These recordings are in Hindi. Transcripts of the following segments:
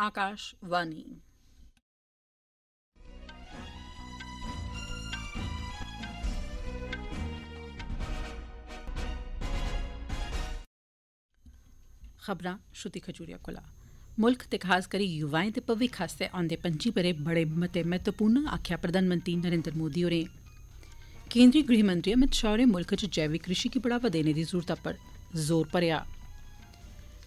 ਆਕਾਸ਼ਵਾਣੀ ਖਬਰਾਂ ਸ਼ੁਤੀ ਖਜੂਰੀਆ ਕੋਲਾ ਮੁਲਕ ਤੇ ਖਾਸ ਕਰੀ ਯੁਵਾएं ਤੇ ਭਵਿੱਖ ਵਾਸਤੇ ਆਉਂਦੇ ਪੰਜੀ ਬਰੇ ਬੜੇ ਮਤੇ ਮਹੱਤਵਪੂਰਨ ਆਖਿਆ ਪ੍ਰਧਾਨ ਮੰਤਰੀ ਨਰਿੰਦਰ ਮੋਦੀ ਹੋਰੇ ਕੇਂਦਰੀ ਗ੍ਰਹਿ ਮੰਤਰੀ ਅਮਿਤ ਸ਼ਾਹ ਨੇ ਮੁਲਕ 'ਚ ਜੈਵਿਕ ਕ੍ਰਿਸ਼ੀ ਕੀ ਬੜਾਵਾ ਦੇਣੇ ਦੀ ਜ਼ਰੂਰਤ ਪਰ ਜ਼ੋਰ ਭਰਿਆ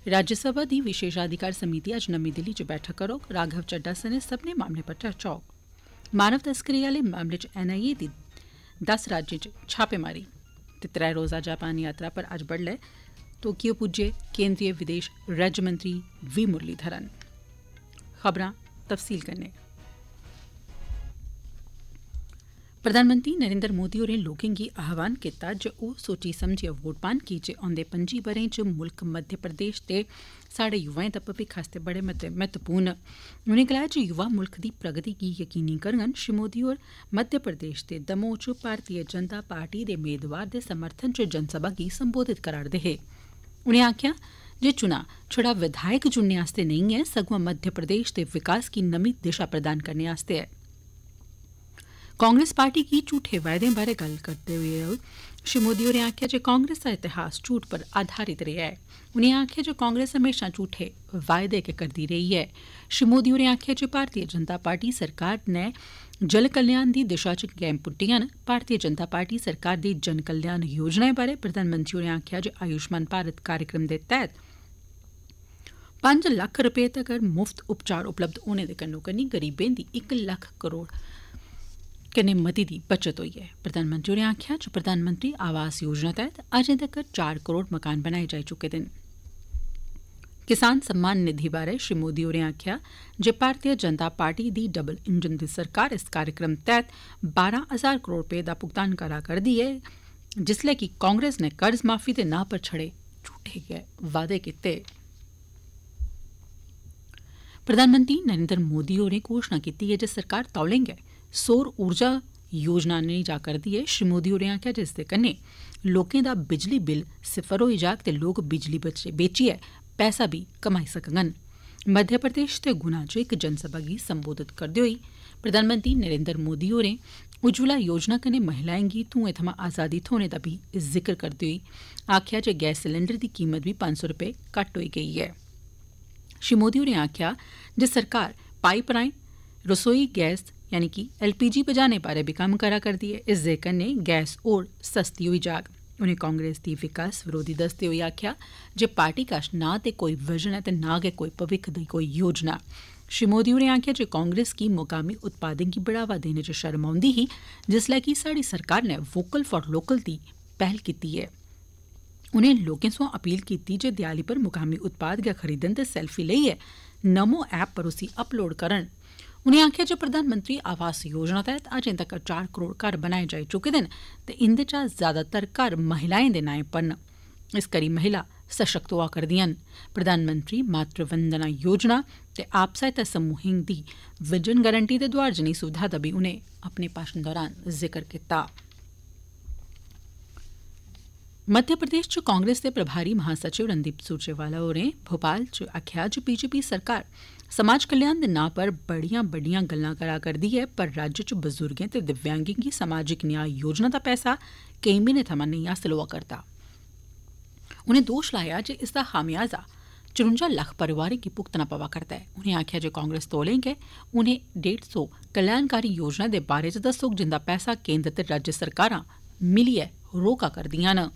राज्यसभा दी विशेषाधिकार समिति अज नमी दिल्ली च बैठक करोग राघव चड्डा सने सब्बनें मामले पर चर्चा होग मानव तस्करी आले मामले च एनआईए दी दस राज्य च छापेमारी ते त्रै रोजा जापान यात्रा पर अज बड्डलै टोक्यो पुज्जे केंद्रीय विदेश राज्यमंत्री वी मुरलीधरन खबरां तफसील कन्नै प्रधानमंत्री नरेंद्र मोदी होरें लोकें गी आह्वान कीता जे ओह् सोची समझियै वोट पान की जे औंदे पं'जी ब'रें च मुल्ख मध्य प्रदेश ते साढ़े युवाएं दा भविक्ख आस्तै बड़े मते म्हत्वपूर्ण न उनें गलाया जे युवा मुल्ख दी प्रगति गी यकीनी करङन श्री मोदी होर मध्य प्रदेश दे दमोह च भारतीय जनता पार्टी दे मेदवार दे समर्थन च जनसभा गी संबोधित करा'रदे हे उनें आखेआ जे चुनां छड़ा विधायक चुनने आस्तै नेईं ऐ सगुआं मध्य प्रदेश दे विकास गी नमीं दिशा प्रदान करने आस्तै ऐ कांग्रेस पार्टी की झूठे वायदे बारे गल करते हुए श्री मोदी होरें आखेआ जे कांग्रेस दा इतिहास झूठ पर आधारित रहा ऐ उनें आखेआ जे कांग्रेस हमेशा झूठे वायदे गै करदी रेई ऐ श्री मोदी होरें आखेआ जे भारतीय जनता पार्टी सरकार ने जन कल्याण दी दिशा च गैं पुट्टियां न भारतीय जनता पार्टी सरकार दी जन कल्याण योजनाएं बारे प्रधानमंत्री होरें आखेआ जे आयुष्मान भारत कार्यक्रम दे तैह्त पंज लक्ख रपे तगर मुफ्त उपचार उपलब्ध होने दे कन्नो कन्नी गरीबें दी इक लक्ख करोड़ कन्नै मती दी बचत होई ऐ प्रधानमंत्री होरें आक्खेआ जे प्रधानमंत्री आवास योजना तैह्त अजें तक्कर चार करोड़ मकान बनाए जाई चुके दे न किसान सम्मान निधि बारे श्री मोदी होरें आक्खेआ जे भारतीय जनता पार्टी दी डबल इंजन दी सरकार इस कार्यक्रम तैह्त बारां हजार करोड़ रपे दा भुगतान करा करदी ऐ जिसलै कि कांग्रेस ने कर्ज माफी दे नां पर छड़े झूठे गै वादे कीते प्रधानमंत्री नरेन्द्र मोदी होरें घोषणा कीती ऐ जे सरकार तौले गै सौर ऊर्जा योजना आह्ननी जा करदी ऐ श्री मोदी होरें आक्खेआ जे इसदे कन्नै लोकें दा बिजली बिल सिफर होई जाग ते लोक बिजली बेचियै पैसा भी कमाई सकगंन मध्य प्रदेश दे गुना च इक जनसभा गी संबोधित करदे होई प्रधानमंत्री नरेन्द्र मोदी होरें उज्ज्वला योजना कन्नै महिलाएं गी धुएं थमां आजादी थ्होने दा बी जिक्र करदे होई आक्खेआ जे गैस सिलेंडर दी कीमत बी पंज सौ रपे घट्ट होई गेई ऐ श्री मोदी होरें आक्खेआ जे सरकार पाइप राएं रसोई गैस यानी कि एलपीजी पर जाने भी कम करा करदी है इसदे कन्नै गैस और सस्ती होई जाग उनें कांग्रेस दी विकास विरोधी दसते होई आखेआ जे पार्टी कश ना ते कोई विजन ऐ ते ना गै कोई भविक्ख दी कोई योजना श्री मोदी होरें आखेआ जे कांग्रेस गी मुकामी उत्पादें गी बढ़ावा देने च शर्म औंदी ही जिसलै कि साढ़ी सरकार ने वोकल फॉर लोकल दी पहल कीती है उनें लोकें सोआं अपील कीती जे देआली पर मुकामी उत्पाद गै खरीदन ते सैल्फी लेइयै नमो ऐप पर उसी अपलोड करन उनें आक्खेआ जे प्रधानमंत्री आवास योजना तैह्त अजें तक्कर चार करोड़ घर बनाए जाई चुके दे न ते इंदे चा ज्यादातर घर महिलाएं दे नाएं पर न इस करी महिलां सशक्त होआ करदियां न प्रधानमंत्री मातृ वंदना योजना ते आप सहायता समूहें दी विजन गरंटी ते दोआर जनेही सुविधा दा बी उनें अपने भाषण दौरान जिक्र कीता हा मध्य प्रदेश च कांग्रेस दे प्रभारी महासचिव रणदीप सुरजेवाला होरें भोपाल च आखेआ जे बीजेपी सरकार समाज कल्याण दे नां पर बड़ियां बड़ियां गल्लां करा करदी ऐ पर राज्य च बजुर्गें ते दिव्यांगें गी सामाजिक न्याय योजना दा पैसा कई म्हीनें थमां नेईं हासल होआ करदा उनें दोष लाया जे इसदा खामियाजा चरुंजा लक्ख परिवारें गी भुगतना पवा करदा ऐ उनें आखेआ जे कांग्रेस तौले गै उनें डेढ़ सौ कल्याणकारी योजना दे बारे च दस्सोग जिंदा पैसा केन्द्र ते राज्य सरकारां मिलियै रोका करदियां न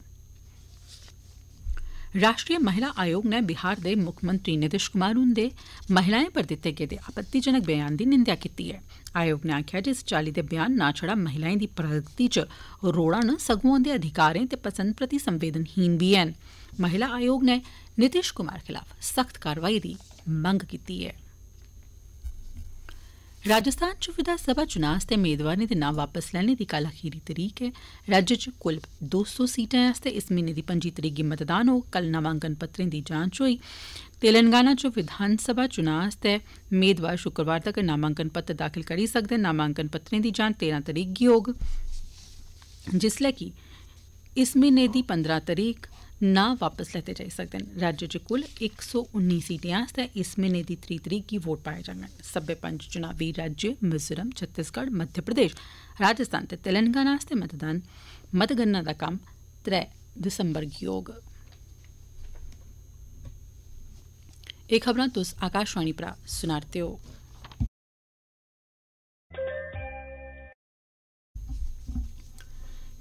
राष्ट्रीय महिला आयोग नै बिहार दे मुक्खमंत्री नीतीश कुमार हुन्दे महिलाएं पर दिते गेदे आपत्तिजनक बयान दी निंदेआ कीती ऐ आयोग ने आक्खेआ जे इस चाली दे बयान ना छड़ा महिलाएं दी प्रगति च रोड़ा न सगुआं उन्दे अधिकारें ते पसंद प्रति संवेदनहीन बी हैन महिला आयोग ने नीतीश कुमार खिलाफ सख्त कार्रवाई दी मंग कीती ऐ राजस्थान च विधानसभा चुनाव चुनां आस्तै मेदवारें दे नां वापस लैने दी कल अखीरी तरीक ऐ राज्य च कुल दो सौ सीटें आस्तै इस म्हीने दी पं'जी तरीक गी मतदान होग कल नामांकन पत्रें दी जांच होई तेलंगाना च विधानसभा चुनां आस्तै मेदवार शुक्रवार तगर नामांकन पत्र दाखिल करी सकदे नामांकन पत्रें दी जांच तेरह तरीक गी होग जिसलै कि इस म्हीने दी पंदरां तरीक ना वापस लैते जाई सकदे न राज्य च कुल इक सौ उन्नी सीटें आस्तै तो इस म्हीने दी त्री तरीक गी वोट पाए जांगन सब्बै पंज चुनावी राज्य मिजोरम छत्तीसगढ़ मध्य प्रदेश राजस्थान ते तेलंगाना आस्तै मतदान मतगणना दा कम्म त्रै दिसंबर गी होग एह् खबरां तुस आकाशवाणी परा सुना'रदे ओ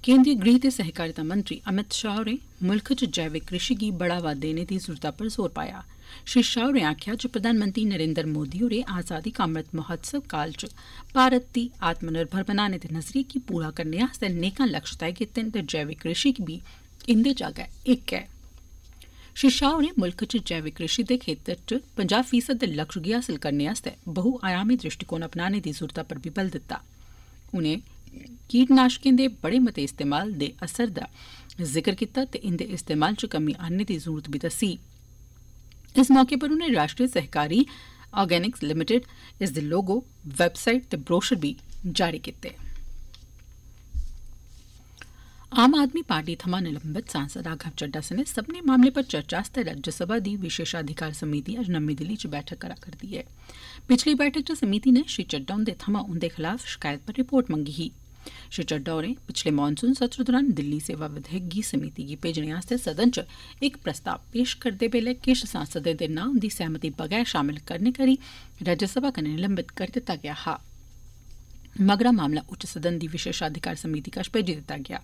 केंद्रीय गृह ते सहकारिता मंत्री अमित शाह होरें मुल्ख च जैविक कृषि गी बढ़ावा देने दी जरूरतै पर जोर पाया श्री शाह होरें आक्खेआ जे प्रधानमंत्री नरेन्द्र मोदी होरें आजादी का अमृत महोत्सव काल च भारत दी आत्मनिर्भर बनाने दे नजरिए गी पूरा करने आस्तै नेकां लक्ष्य तय कीते न ते जैविक कृषि बी इंदे चा गै इक ऐ श्री शाह होरें मुल्ख च जैविक कृषि दे खेतर च पंजाह फीसद दे लक्ष्य गी हासल करने आस्तै बहुआयामी दृष्टिकोण अपनाने दी जरूरतै पर बी बल दित्ता कीटनाशकें ਦੇ बड़े मते इस्तेमाल ਦੇ असर ਦਾ जिक्र ਕੀਤਾ ਤੇ ਇਹਦੇ इस्तेमाल च कमी ਆਣਨੇ ਦੀ जरूरत भी ਦੱਸੀ इस मौके पर उनें राष्ट्रीय सहकारी ऑर्गेनिक्स लिमिटेड इस दे लोगो वैबसाइट ते ब्रोशर भी जारी कीते आम आदमी पार्टी थमां निलंबित सांसद राघव चड्डा सने सबने मामले पर चर्चा आस्तै राज्यसभा दी विशेषाधिकार समिति अज्ज नमीं दिल्ली च बैठक करा करदी ऐ पिछली बैठक च समिति ने श्री चड्डा हुंदे थमां उंदे खलाफ शिकायत पर रिपोर्ट मंगी ही श्री चड्डा होरें पिछले मानसून सत्र दौरान दिल्ली सेवा विधेयक गी समिति गी भेजने आस्तै सदन च इक प्रस्ताव पेश करदे बेल्लै किश सांसदें दे नां उंदी सहमति बगैर शामल करने करी राज्यसभा कन्नै निलंबित करी दित्ता गेआ हा मगरा मामला उच्च सदन दी विशेषाधिकार समिति कश भेजी दित्ता गेआ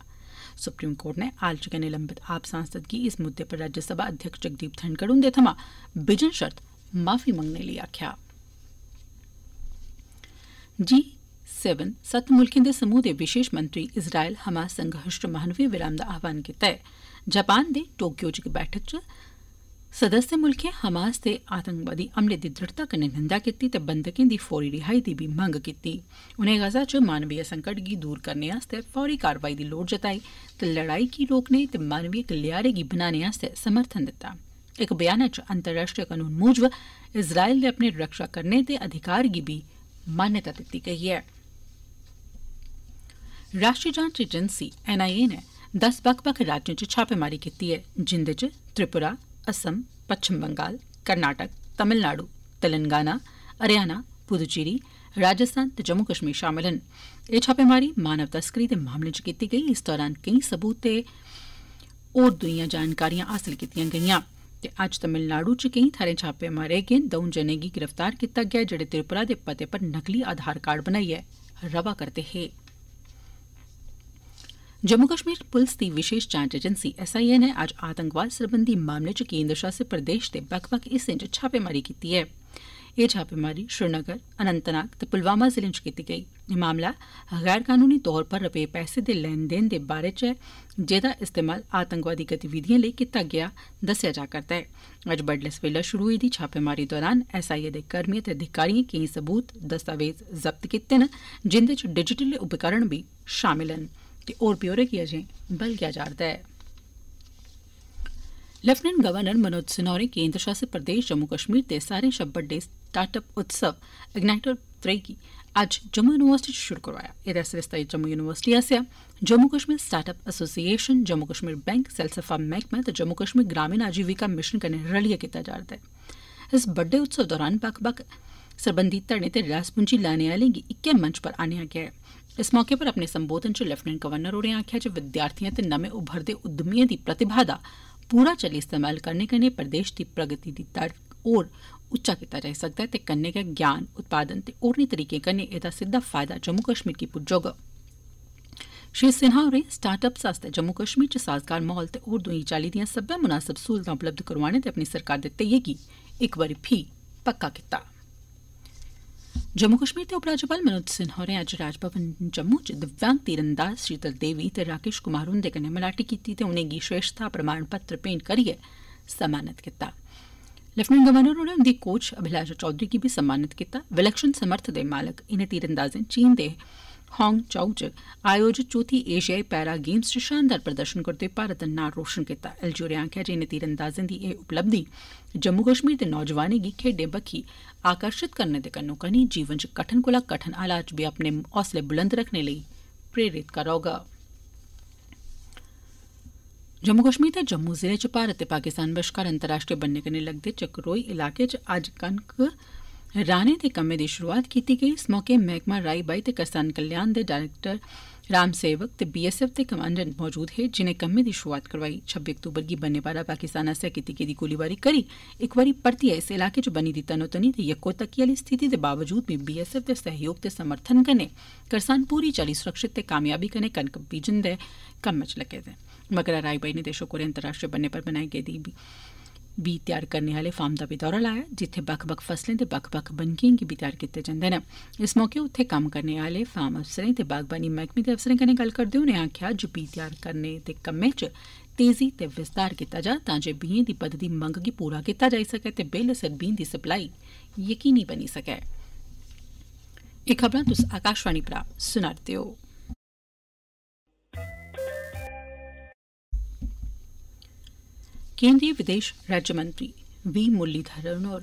सुप्रीम कोर्ट ने हाल च गै निलंबित आप सांसद गी इस मुद्दे पर राज्यसभा अध्यक्ष जगदीप धनखड़ हुंदे थमां बिजन शर्त माफी मंगने लेई आखेआ जी सेवन सत्त मुल्खें दे समूह दे विशेष मंत्री इज़राइल हमास संघर्ष च मानवीय विराम दा आह्वान कीता ऐ जापान दे टोक्यो च इक बैठक च सदस्य मुल्खें हमास दे आतंकवादी हमले दी दृढ़ता कन्नै निंदा कीती ते बंधकें दी फौरी रिहाई दी भी मंग कीती उनें गजा च मानवीय संकट गी दूर करने आस्तै फौरी कार्रवाई दी लोड़ जताई ते लड़ाई गी रोकने ते मानवीय गलियारे गी बनाने आस्तै समर्थन दित्ता इक बयान च अंतर्राष्ट्रीय कानून मूजब इज़राइल ने अपने रक्षा करने के अधिकार की भी मान्यता दी गई है राष्ट्रीय जांच एजेंसी एनआईए ने दस बक्ख बक्ख राज्यों च छापेमारी कीती ऐ जिंदे च त्रिपुरा असम पच्छम बंगाल कर्नाटक तमिलनाडु तेलंगाना हरियाणा पुदुचेरी राजस्थान ते जम्मू कश्मीर शामल न एह् छापेमारी मानव तस्करी दे मामले च कीती गेई इस दौरान केई सबूत ते होर दुइयां जानकारियां हासल कीतियां गेईयां ते अज्ज तमिलनाडु च केई थाहरें छापे मारे गे द'ऊं जने गी गिरफ्तार कीता गेआ जेड़े त्रिपुरा दे पते पर नकली आधार कार्ड बनाइयै रवा करदे हे जम्मू कश्मीर पुलस की विशेष जांच एजेंसी एसआईए ने अज आतंकवाद सरबंधी मामले च केन्द्र शासित प्रदेश के बख बख हिस्सों छापेमारी की है यह छापेमारी श्रीनगर अनंतनाग त पुलवामा जिले च कीती गेई मामला गैर कानूनी तौर पर रपे पैसे के लेन देन के बारे च है जेह्दा इस्तेमाल आतंकवादी गतिविधियों लेई कीता गेआ दस्सेआ जा करता है अज बडले सवेला शुरू हुई दी छापेमारी दौरान एसआईए दे कर्मिएं ते अधिकारियों कई सबूत दस्तावेज जब्त किए जिंद डिजिटल उपकरण भी शामिल हैं ते और ब्यौरे की अजें जा रहा है लेफ्टिनेंट गवर्नर मनोज सिन्हा होरें केन्द्र शासित प्रदेश जम्मू कश्मीर दे सारे शा बड्डे स्टार्टअप उत्सव इग्नाइटर त्रेई गी अज्ज जम्मू यूनिवर्सिटी च शुरू करोआया एह्दा सरिस्ता जम्मू यूनिवर्सिटी आसेआ Jammu Kashmir startup association Jammu Kashmir bank सैलसफा मैह्कमा ते जम्मू कश्मीर ग्रामीण आजीविका मिशन कन्नै रलियै कीता जा'रदा ऐ इस बड्डे उत्सव दौरान बक्ख बक्ख सरबंधी धड़े ते रास पूंजी लाने आह्लें गी इक्कै मंच पर आह्नेआ गेआ ऐ इस मौके पर अपने संबोधन च लेफ्टिनेंट गवर्नर होरें आखेआ जे विद्यार्थिएं ते नमें उभरदे उद्यमिएं दी प्रतिभा दा पूरा चाल्ली इस्तेमाल करने कन्नै प्रदेश दी प्रगति दी दर होर उच्चा कीता जाई सकदा ऐ ते कन्नै गै ज्ञान उत्पादन ते होरनें तरीके कन्नै एह्दा सिद्धा फायदा जम्मू कश्मीर गी पुज्जोग श्री सिन्हा होरें स्टार्टअप्स आस्तै जम्मू कश्मीर च साजगार माहौल ते होर दुई चाल्ली दियां सब्बै मुनासब स्हूलतां उपलब्ध करोआने ते अपनी सरकार दे ध्येइये गी इक बारी फ्ही पक्का कीता ऐ जम्मू कश्मीर दे उपराज्यपाल मनोज सिन्हा होरें अज्ज राजभवन जम्मू च दिव्यांग तीरंदाज शीतल देवी ते राकेश कुमार हुंदे कन्नै मलाटी कीती ते उनेंगी श्रेष्ठता प्रमाण पत्र भेंट करियै सम्मानित कीता लेफ्टिनेंट गवर्नर होरें उंदी कोच अभिलाषा चौधरी गी बी सम्मानित कीता विलक्षण समर्थ दे मालक इनें तीरंदाजें चीन दे हांग चाऊ च आयोजित चौथी एशियाई पैरा गेम्स च शानदार प्रदर्शन करदे भारत दा नां रोशन कीता एलजी होरें आक्खेआ जे इनें तीरंदाजें दी उपलब्धि जम्मू कश्मीर दे नौजवानें गी खेड्ढें बक्खी आकर्षित करने दे कन्नो कन्नी जीवन च कठन कोला कठन हालात च बी अपने हौसले बुलंद रखने लेई प्रेरित करोग जम्मू कश्मीर दे जम्मू जिले च भारत ते पाकिस्तान बश्कार अंतर्राष्ट्रीय बन्ने कन्नै लगदे चकरोई इलाके च अज्ज कनक ਰਾਣੇ ਦੇ ਕੰਮੇ शुरुआत की गई इस मौके महकमा राई बाई ਤੇ करसान कल्याण ਦੇ डायरेक्टर राम सेवक ते बीएसएफ दे कमांडेंट मौजूद हे जिनें कम्मै दी शुरुआत करवाई छब्बी अक्तूबर गी बन्ने पारा पाकिस्तान आसेआ कीती गेदी गोलीबारी करी इक बारी परतियै इस इलाके च बनी दी तनोतनी ते यकोतकी आली स्थिति दे बावजूद बी बीएसएफ दे सहयोग ते समर्थन कन्नै करसान पूरी चाली सुरक्षित ते कामयाबी कन्नै कनक बीजन दे कम्मै च लग्गे दे मगरा राई बाई ने देशोक होरें अंतर्राष्ट्रीय बन्ने पर बनाई गेदी बीऽ त्यार करने आह्ले फार्म दा बी दौरा लाया जित्थे बक्ख बक्ख फसलें ते बक्ख बक्ख बनकियें गी बी त्यार कीते जंदे न इस मौके उत्थे कम्म करने आह्ले फार्म अफसरें ते बागवानी मैह्कमे दे अफसरें कन्नै गल्ल करदे होई उनें आक्खेआ जे बीऽ त्यार करने दे कम्मै च तेजी ते विस्तार कीता जा तां जे बीएं दी बधदी मंग गी पूरा कीता जाई सकै ते बेल्सर बीएं दी सप्लाई यकीनी बनी सकै केंद्रीय विदेश राज्य मंत्री वी मुरलीधरन होर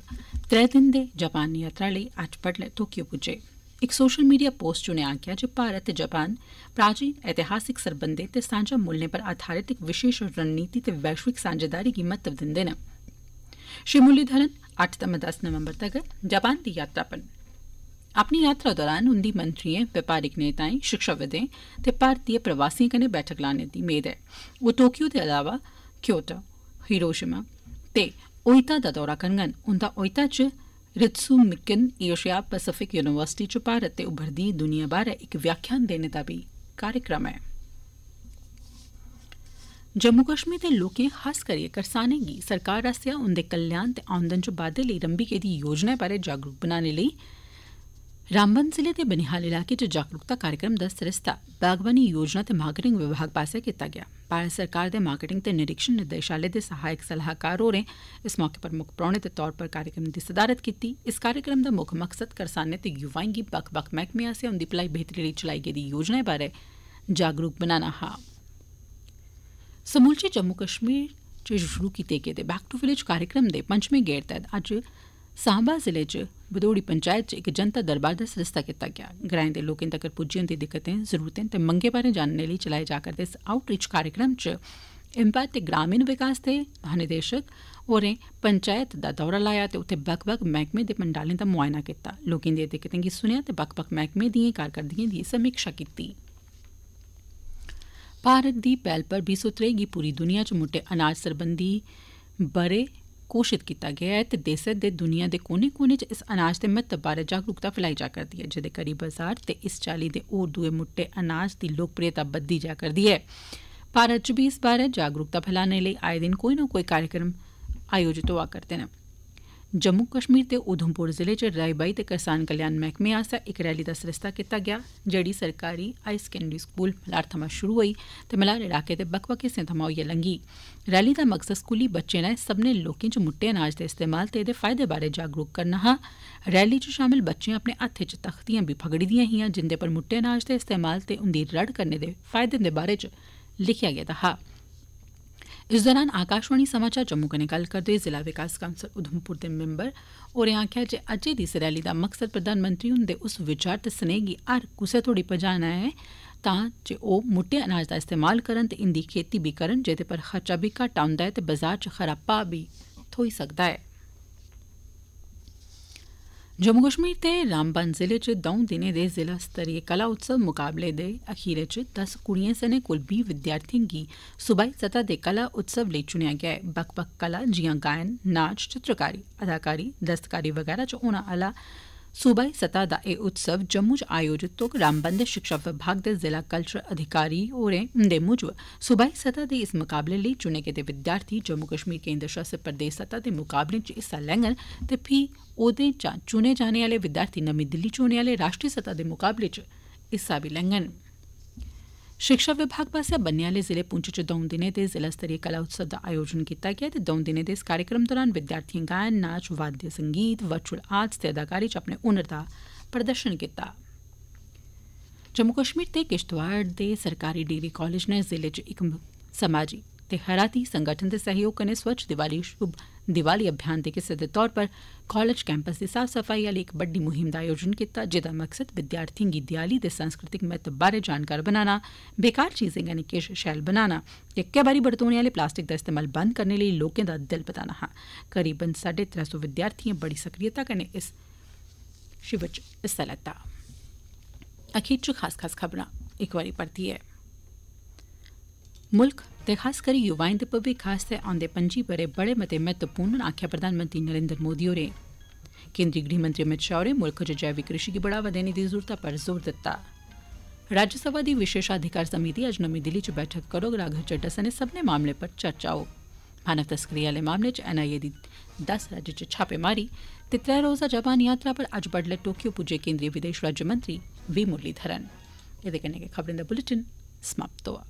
त्रै दिन दे जापान यात्रा लेई अज्ज बड्डलै टोक्यो पुज्जे इक सोशल मीडिया पोस्ट च उनें आक्खेआ जे भारत ते जापान प्राचीन ऐतिहासिक सरबंधें ते सांझा मुल्लें पर आधारित इक विशेष रणनीति ते वैश्विक सांझेदारी गी महत्व दिंदे न श्री मुरलीधरन अट्ठ थमां दस नवंबर तगर जापान दी यात्रा पर अपनी यात्रा दौरान उन्दी मंत्रिएं व्यापारिक नेताएं शिक्षाविदें ते भारतीय प्रवासियों कन्नै बैठक लाने दी मेद ऐ ओ टोक्यो दे अलावा क्योटो हिरोशिमा ते ओइता दा दौरा करङन उन्दा ओइता च Ritsumeikan Asia Pacific university च भारत ते उभरदी दुनिया बारै इक व्याख्यान देने दा भी कार्यक्रम है जम्मू कश्मीर दे लोकें खास करियै करसानें गी सरकार आसेआ उंदे कल्याण ते औंदन च बाद्दे लेई रंभी गेदी योजनाएं बारै जागरूक बनाने लेई रामबन जिले दे बनिहाल इलाके च जागरूकता कार्यक्रम दा सरिस्ता बागवानी योजना ते मार्केटिंग विभाग पास्सेआ कीता गया भारत सरकार दे मार्केटिंग ते निरीक्षण निदेशालय दे सहायक सलाहकार होरें इस मौके पर मुक्ख परौह्ने दे तौर पर कार्यक्रम दी सदारत कीती इस कार्यक्रम दा मुक्ख मकसद करसानें ते युवाएं गी बक्ख बक्ख महकमे आसेआ उंदी भलाई बेहतरी लेई चलाई गेदी योजनाएं बारे जागरूक बनाना हा समूलचे जम्मू कश्मीर च शुरू कीते गेदे बैक टू विलेज कार्यक्रम दे पंचमें गेड़ तहत अज्ज सांबा जिले च बदोड़ी पंचायत च इक जनता दरबार दा सरिस्ता कीता गया ग्राएं दे लोकें तगर पुज्जी उंदी दिक्कतें जरूरतें ते मंगें जानने लेई चलाए जा करदे इस आउटरीच कार्यक्रम च इम्पैक्ट ते ग्रामीण विकास दे महानिदेशक होरें पंचायत दा दौरा लाया ते उत्थें बक्ख बक्ख मैह्कमें दे मंडालें दा मुआयना कीता लोकें दिएं दिक्कतें गी सुनेआ ते बक्ख बक्ख मैह्कमें दिएं दी समीक्षा कीती भारत दी पैह्ल पर बीह् सौ त्रेई गी पूरी दुनिया च मुट्टे अनाज सरबंधी ब'रे ਕੋਸ਼ਿਸ਼ ਕੀਤਾ ਗਿਆ ਹੈ ਤੇ ਦੇਸ਼ ਦੇ ਦੁਨੀਆ ਦੇ ਕੋਨੇ-ਕੋਨੇ 'ਚ ਇਸ ਅਨਾਜ ਦੇ ਮਹੱਤਵ ਬਾਰੇ ਜਾਗਰੂਕਤਾ ਫੈਲਾਈ ਜਾ ਕਰਦੀ ਹੈ ਜਿਹਦੇ ਕਰੀ ਬਾਜ਼ਾਰ ਤੇ ਇਸ ਚਾਲੀ ਦੇ ਹੋਰ ਦੂਏ ਮੁੱਟੇ ਅਨਾਜ ਦੀ ਲੋਕਪ੍ਰਿਯਤਾ ਵੱਧਦੀ ਜਾ ਕਰਦੀ ਹੈ ਭਾਰਤ 'ਚ ਵੀ ਇਸ ਬਾਰੇ ਜਾਗਰੂਕਤਾ ਫੈਲਾਉਣ ਲਈ ਆਏ ਦਿਨ ਕੋਈ ਨਾ ਕੋਈ ਕਾਰਜਕ੍ਰਮ ਆਯੋਜਿਤ ਹੋਆ ਕਰਦੇ ਨੇ जम्मू कश्मीर दे उधमपुर जिले च राई बाई ते करसान कल्याण मैह्कमे आसेआ इक रैली दा सरिस्ता कीता गेआ जेहड़ी सरकारी हायर सकैंडरी स्कूल मलार थमां शुरु होई ते मलार इलाके दे बक्ख बक्ख हिस्सें थमां होइयै लंग्घी रैली दा मकसद स्कूली बच्चें राएं सब्मनें लोकें च मुट्टे अनाज दे इस्तेमाल ते एह्दे फायदें बारै जागरूक करना हा रैली च शामल बच्चें अपने हत्थें च तख्तियां बी फगड़ी दिआं हिआं जिंदे पर मुट्टे अनाज दे इस्तेमाल ते उंदी रड़ करने दे फायदें दे बारै च लिखेआ गेदा हा इस दौरान आकाशवाणी समाचार जम्मू कन्नै गल्ल करदे होई जिला विकास काउंसल उधमपुर दे मिम्बर होरें आक्खेआ जे अज्जै दी इस रैली दा मकसद प्रधानमंत्री हुन्दे उस विचार ते स्नेह गी हर कुसै तोड़ी पजाना ऐ तां जे ओह् मुट्टे अनाज दा इस्तेमाल करन ते इंदी खेती बी करन जेदे पर खर्चा बी घट्ट औंदा ऐ ते बजार च खरा भाऽ बी थ्होई सकदा ऐ जम्मू कश्मीर दे रामबन जिले च द'ऊं दिनें दे जिला स्तरीय कला उत्सव मुकाबले दे अखीरै च दस कुड़िएं सने कुल बीह् विद्यार्थिएं गी सूबाई सतह दे कला उत्सव लेई चुनेआ गेआ ऐ बक्ख बक्ख कला जिआं गायन नाच चित्रकारी अदाकारी दस्तकारी बगैरा च होने आला सूबाई सतह दा एह् उत्सव जम्मू च आयोजित होग रामबन दे शिक्षा विभाग दे जिला कल्चरल अधिकारी मुजब सूबाई सतह दे इस मुकाबले लेई चुने गेदे विद्यार्थी जम्मू कश्मीर केन्द्र शासित प्रदेश सतह दे मुकाबले च हिस्सा लैडन ते फ्ही औदे चा चुने जाने आले विद्यार्थी नमीं दिल्ली च होने आले राश्ट्रीय सतह दे मुकाबले च हिस्सा बी लैडन शिक्षा विभाग पास्सेआ बन्ने आले जिले पुंछ च दौं दिनें दे जिला स्तरीय कला उत्सव दा आयोजन कीता गेआ ते दौं दिनें दे इस कार्यक्रम दौरान विद्यार्थिएं गायन नाच वाद्य संगीत वर्चुअल आर्ट्स ते अदाकारी च अपने हुनर दा प्रदर्शन कीता जम्मू कश्मीर ते किश्तवाड़ दे सरकारी डिग्री कालेज ने जिले च इक समाजी ते खैराती संगठन दे सहयोग कन्नै स्वच्छ दिवाली शुभ दिवाली अभियान दे हिस्से दे तौर पर कालेज कैंपस दी साफ सफाई आह्ली इक बड्डी मुहिम दा आयोजन कीता जेह्दा मकसद विद्यार्थिएं गी दिवाली दे सांस्कृतिक महत्व बारे जानकार बनाना बेकार चीजें कन्नै किश शैल बनाना ते इक्कै बारी बरतोने आह्ले प्लास्टिक दा इस्तेमाल बंद करने लेई लोकें दा दिल बताना हा करीबन साड्डे त्रै सौ विद्यार्थिएं बड़ी सक्रियता कन्नै इस शिविर च हिस्सा लैता अखीर च खास खास खबरां इक बारी परतियै मुल्ख ते खास करी युवाएं दे भविक्ख आस्तै औंदे पं'जी ब'रे बड़े मते महत्वपूर्ण न आखेआ प्रधानमंत्री नरेन्द्र मोदी होरें केंद्री गृहमंत्री अमित शाह होरें मुल्ख च जैविक कृषि गी बढ़ावा देने दी जरूरतै पर जोर दित्ता राज्यसभा दी विशेषाधिकार समिति अज्ज नमीं दिल्ली च बैठक करोग राघव चड्डा सने सब्मनें मामलें पर चर्चा होग मानव तस्करी आह्ले मामले च एनआईए दी दस राज्य च छापेमारी ते त्रै रोजा जापान यात्रा पर अज्ज बडलै टोक्यो पुज्जे केंद्रीय विदेश राज्यमंत्री वी मुरलीधरन एह्दे कन्नै गै खबरें दा बुलेटिन समाप्त होआ